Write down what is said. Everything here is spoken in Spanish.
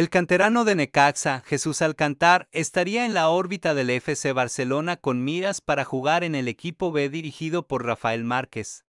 El canterano de Necaxa, Jesús Alcantar, estaría en la órbita del FC Barcelona con miras para jugar en el equipo B dirigido por Rafael Márquez.